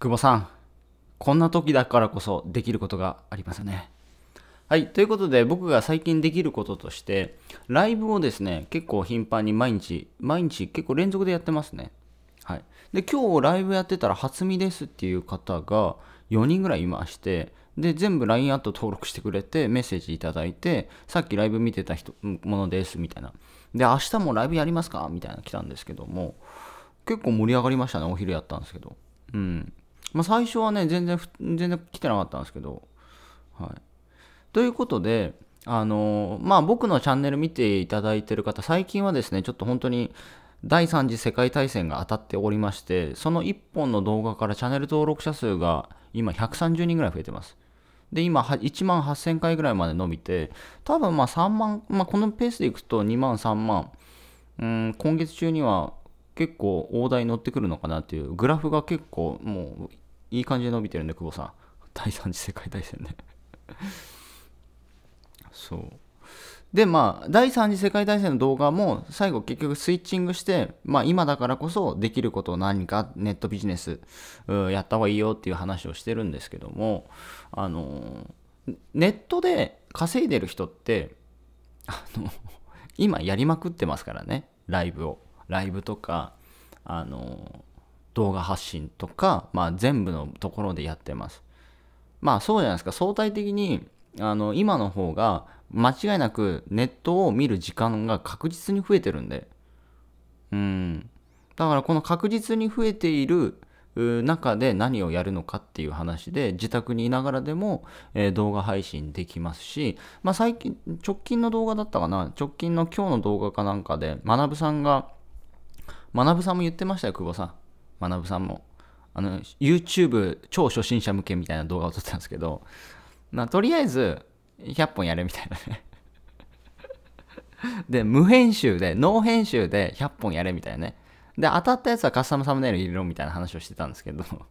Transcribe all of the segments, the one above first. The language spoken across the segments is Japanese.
久保さん、こんな時だからこそできることがありますね。はい。ということで、僕が最近できることとして、ライブをですね、結構頻繁に毎日、毎日結構連続でやってますね。はい。で、今日ライブやってたら初見ですっていう方が4人ぐらいいまして、で、全部 LINE アット登録してくれて、メッセージいただいて、さっきライブ見てた人、ものです、みたいな。で、明日もライブやりますかみたいな来たんですけども、結構盛り上がりましたね、お昼やったんですけど。うん。まあ、最初はね全然全然来てなかったんですけど、はい、ということであのまあ僕のチャンネル見ていただいてる方最近はですねちょっと本当に第3次世界大戦が当たっておりましてその1本の動画からチャンネル登録者数が今130人ぐらい増えてますで今1万8000回ぐらいまで伸びて多分まあ3万、まあ、このペースでいくと2万3万うん今月中には結構大台乗ってくるのかなっていうグラフが結構もういい感じで伸びてるんで久保さん第3次世界大戦で そうでまあ第3次世界大戦の動画も最後結局スイッチングして、まあ、今だからこそできることを何かネットビジネスやった方がいいよっていう話をしてるんですけどもあのネットで稼いでる人ってあの今やりまくってますからねライブを。ライブとか、あの、動画発信とか、まあ全部のところでやってます。まあそうじゃないですか、相対的に、あの、今の方が間違いなくネットを見る時間が確実に増えてるんで、うん。だからこの確実に増えている中で何をやるのかっていう話で自宅にいながらでも、え動画配信できますし、まあ、最近直近の動画だったかな直近の今日の動画かなんかで学さんが学さんも言ってましたよ、久保さん。学さんも。あの、YouTube 超初心者向けみたいな動画を撮ってたんですけど、まあ、とりあえず、100本やれみたいなねで、無編集で、ノー編集で100本やれみたいなね。で、当たったやつはカスタムサムネイル入れろみたいな話をしてたんですけどだか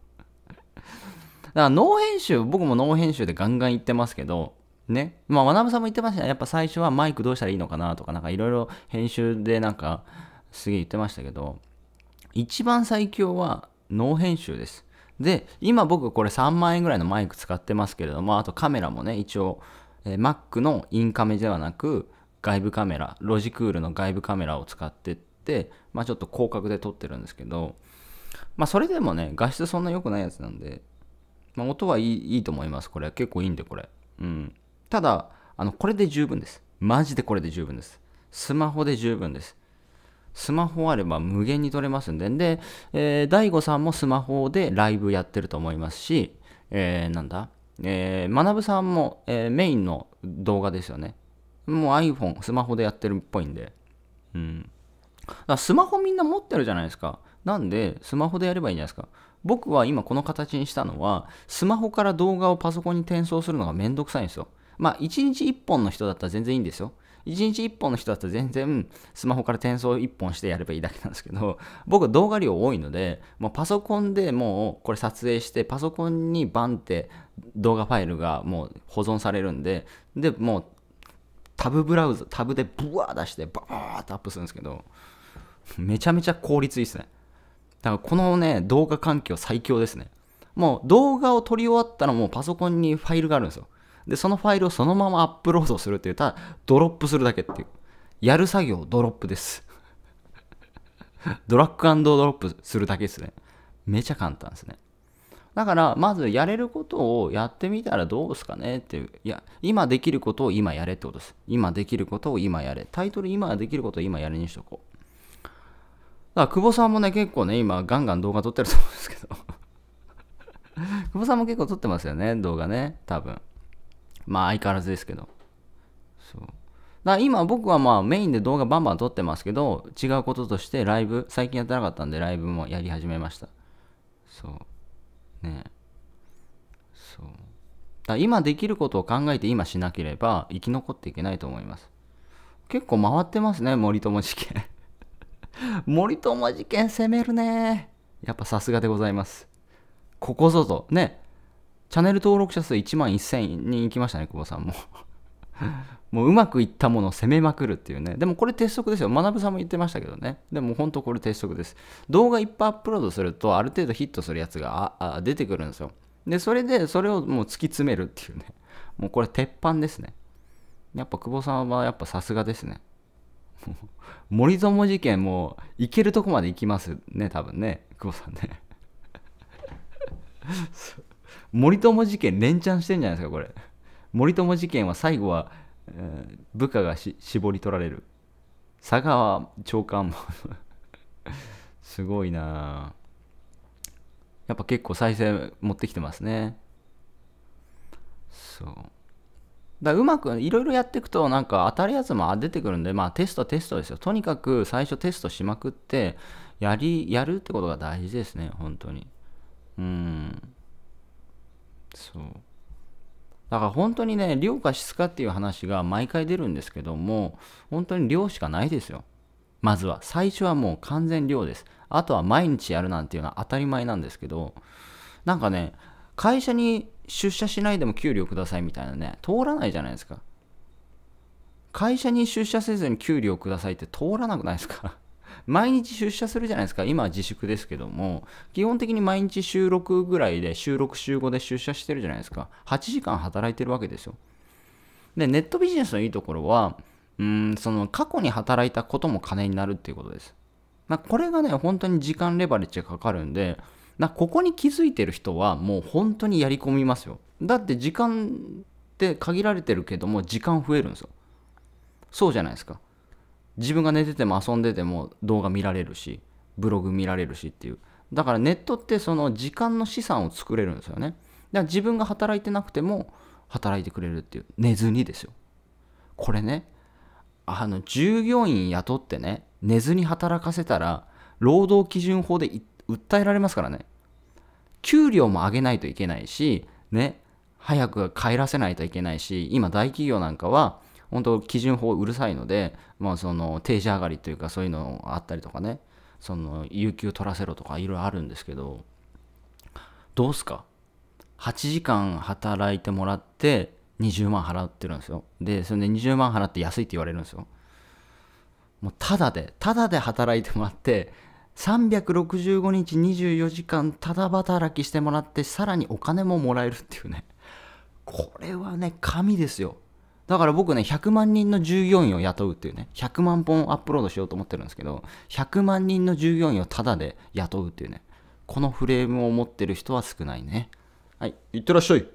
らノー編集、僕もノー編集でガンガン言ってますけど、ね。まあ、学さんも言ってましたね。やっぱ最初はマイクどうしたらいいのかなとか、なんかいろいろ編集でなんか、すげえ言ってましたけど、一番最強はノー編集です。で、今僕これ3万円ぐらいのマイク使ってますけれども、あとカメラもね、一応、えー、Mac のインカメではなく、外部カメラ、ロジクールの外部カメラを使ってって、まあちょっと広角で撮ってるんですけど、まあそれでもね、画質そんな良くないやつなんで、まあ音はいいいいと思います。これ結構いいんで、これ。うん。ただ、あの、これで十分です。マジでこれで十分です。スマホで十分です。スマホあれば無限に撮れますんで、で、えー、大悟さんもスマホでライブやってると思いますし、えー、なんだ、えー、学さんも、えー、メインの動画ですよね。もう iPhone、スマホでやってるっぽいんで。うん。だスマホみんな持ってるじゃないですか。なんで、スマホでやればいいんじゃないですか。僕は今この形にしたのは、スマホから動画をパソコンに転送するのがめんどくさいんですよ。まあ、1日1本の人だったら全然いいんですよ。1日1本の人だったら全然スマホから転送1本してやればいいだけなんですけど、僕動画量多いので、もうパソコンでもうこれ撮影して、パソコンにバンって動画ファイルがもう保存されるんで、で、もうタブブラウザ、タブでブワー出してバーッとアップするんですけど、めちゃめちゃ効率いいですね。だからこのね、動画環境最強ですね。もう動画を撮り終わったらもうパソコンにファイルがあるんですよ。で、そのファイルをそのままアップロードするっていう、ただドロップするだけっていう。やる作業、ドロップです。ドラッグドロップするだけですね。めちゃ簡単ですね。だから、まずやれることをやってみたらどうですかねっていう。いや、今できることを今やれってことです。今できることを今やれ。タイトル今できることを今やれにしとこう。だから、久保さんもね、結構ね、今、ガンガン動画撮ってると思うんですけど 久保さんも結構撮ってますよね、動画ね、多分。まあ相変わらずですけど。そう。だ今僕はまあメインで動画バンバン撮ってますけど、違うこととしてライブ、最近やってなかったんでライブもやり始めました。そう。ねそう。だ今できることを考えて今しなければ生き残っていけないと思います。結構回ってますね、森友事件 森友事件攻めるね。やっぱさすがでございます。ここぞと。ね。チャンネル登録者数1万1000人いきましたね、久保さんも。もううまくいったものを攻めまくるっていうね。でもこれ鉄則ですよ。学さんも言ってましたけどね。でも本当これ鉄則です。動画いっぱいアップロードすると、ある程度ヒットするやつがあ出てくるんですよ。で、それでそれをもう突き詰めるっていうね。もうこれ鉄板ですね。やっぱ久保さんはやっぱさすがですね。森友事件も行けるとこまで行きますね、多分ね。久保さんね。森友事件連チャンしてんじゃないですかこれ森友事件は最後は、えー、部下がし絞り取られる佐川長官も すごいなやっぱ結構再生持ってきてますねそうだうまくいろいろやっていくとなんか当たるやつも出てくるんでまあテストテストですよとにかく最初テストしまくってやりやるってことが大事ですね本当にうんそうだから本当にね量か質かっていう話が毎回出るんですけども本当に量しかないですよまずは最初はもう完全量ですあとは毎日やるなんていうのは当たり前なんですけどなんかね会社に出社しないでも給料くださいみたいなね通らないじゃないですか会社に出社せずに給料くださいって通らなくないですか毎日出社するじゃないですか。今は自粛ですけども、基本的に毎日収録ぐらいで、収録週5で出社してるじゃないですか。8時間働いてるわけですよ。で、ネットビジネスのいいところは、うん、その過去に働いたことも金になるっていうことです。なこれがね、本当に時間レバレッジがかかるんで、なここに気づいてる人はもう本当にやり込みますよ。だって時間って限られてるけども時間増えるんですよ。そうじゃないですか。自分が寝てても遊んでても動画見られるしブログ見られるしっていうだからネットってその時間の資産を作れるんですよねだから自分が働いてなくても働いてくれるっていう寝ずにですよこれねあの従業員雇ってね寝ずに働かせたら労働基準法で訴えられますからね給料も上げないといけないしね早く帰らせないといけないし今大企業なんかは本当基準法うるさいので、まあ、その定時上がりというかそういうのあったりとかねその有給取らせろとかいろいろあるんですけどどうすか8時間働いてもらって20万払ってるんですよでそれで20万払って安いって言われるんですよもうただでただで働いてもらって365日24時間ただ働きしてもらってさらにお金ももらえるっていうねこれはね神ですよだから僕ね、100万人の従業員を雇うっていうね、100万本アップロードしようと思ってるんですけど、100万人の従業員をタダで雇うっていうね、このフレームを持ってる人は少ないね。はい、いってらっしゃい